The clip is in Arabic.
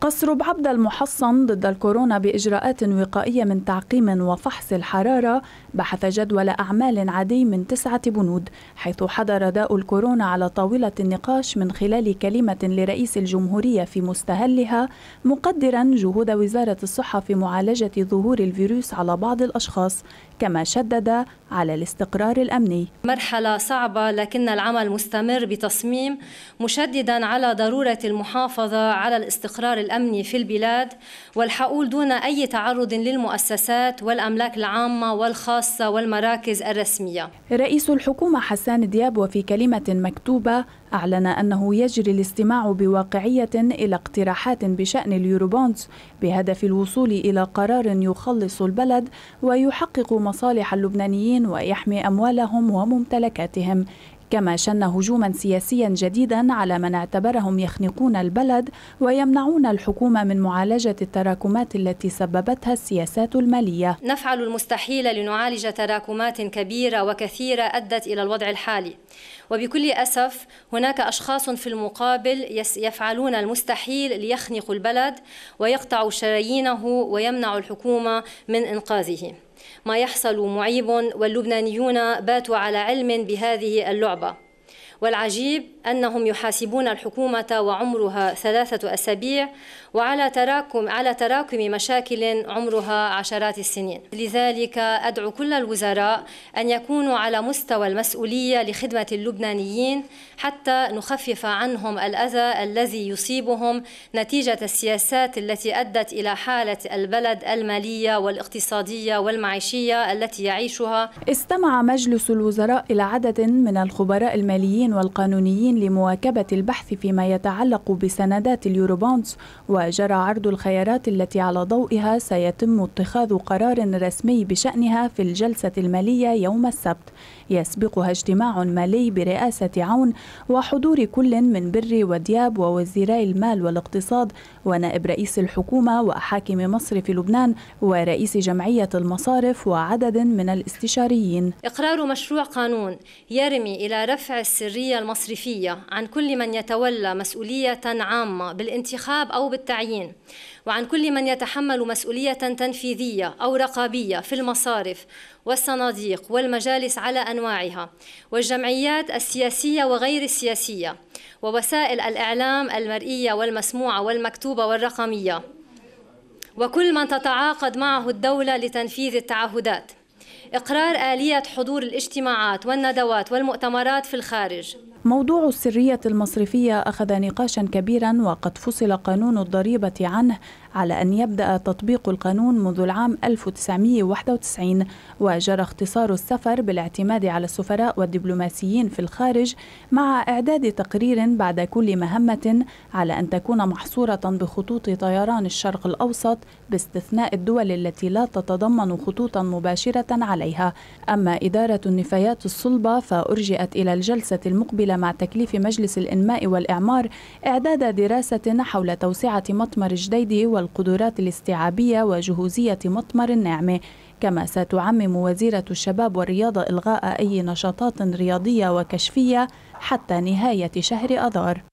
قصر بعبد المحصن ضد الكورونا بإجراءات وقائية من تعقيم وفحص الحرارة بحث جدول أعمال عادي من تسعة بنود حيث حضر داء الكورونا على طاولة النقاش من خلال كلمة لرئيس الجمهورية في مستهلها مقدرا جهود وزارة الصحة في معالجة ظهور الفيروس على بعض الأشخاص كما شدد على الاستقرار الأمني مرحلة صعبة لكن العمل مستمر بتصميم مشددا على ضرورة المحافظة على الاستقرار الأمني الأمن في البلاد والحقول دون أي تعرض للمؤسسات والأملاك العامة والخاصة والمراكز الرسمية رئيس الحكومة حسان دياب وفي كلمة مكتوبة أعلن أنه يجري الاستماع بواقعية إلى اقتراحات بشأن اليوروبونز بهدف الوصول إلى قرار يخلص البلد ويحقق مصالح اللبنانيين ويحمي أموالهم وممتلكاتهم كما شن هجوما سياسيا جديدا على من اعتبرهم يخنقون البلد ويمنعون الحكومة من معالجة التراكمات التي سببتها السياسات المالية نفعل المستحيل لنعالج تراكمات كبيرة وكثيرة أدت إلى الوضع الحالي وبكل أسف هناك أشخاص في المقابل يفعلون المستحيل ليخنقوا البلد ويقطعوا شرايينه ويمنعوا الحكومة من إنقاذه ما يحصل معيب واللبنانيون باتوا على علم بهذه اللعبة والعجيب أنهم يحاسبون الحكومة وعمرها ثلاثة أسابيع وعلى تراكم على تراكم مشاكل عمرها عشرات السنين لذلك أدعو كل الوزراء أن يكونوا على مستوى المسؤولية لخدمة اللبنانيين حتى نخفف عنهم الأذى الذي يصيبهم نتيجة السياسات التي أدت إلى حالة البلد المالية والاقتصادية والمعيشية التي يعيشها استمع مجلس الوزراء إلى عدد من الخبراء الماليين والقانونيين لمواكبة البحث فيما يتعلق بسندات اليوروبونز وجرى عرض الخيارات التي على ضوئها سيتم اتخاذ قرار رسمي بشأنها في الجلسة المالية يوم السبت يسبقها اجتماع مالي برئاسة عون وحضور كل من بري ودياب ووزيري المال والاقتصاد ونائب رئيس الحكومة وحاكم مصرف لبنان ورئيس جمعية المصارف وعدد من الاستشاريين إقرار مشروع قانون يرمي إلى رفع السرية الحرية المصرفية عن كل من يتولى مسؤولية عامة بالانتخاب أو بالتعيين وعن كل من يتحمل مسؤولية تنفيذية أو رقابية في المصارف والصناديق والمجالس على أنواعها والجمعيات السياسية وغير السياسية ووسائل الإعلام المرئية والمسموعة والمكتوبة والرقمية وكل من تتعاقد معه الدولة لتنفيذ التعهدات إقرار آلية حضور الاجتماعات والندوات والمؤتمرات في الخارج موضوع السرية المصرفية أخذ نقاشا كبيرا وقد فصل قانون الضريبة عنه على أن يبدأ تطبيق القانون منذ العام 1991 وجرى اختصار السفر بالاعتماد على السفراء والدبلوماسيين في الخارج مع إعداد تقرير بعد كل مهمة على أن تكون محصورة بخطوط طيران الشرق الأوسط باستثناء الدول التي لا تتضمن خطوطا مباشرة عليها أما إدارة النفايات الصلبة فأرجئت إلى الجلسة المقبلة أجل مع تكليف مجلس الإنماء والإعمار إعداد دراسة حول توسعة مطمر جديدي والقدرات الاستيعابية وجهوزية مطمر النعمة كما ستعمم وزيرة الشباب والرياضة إلغاء أي نشاطات رياضية وكشفية حتى نهاية شهر أذار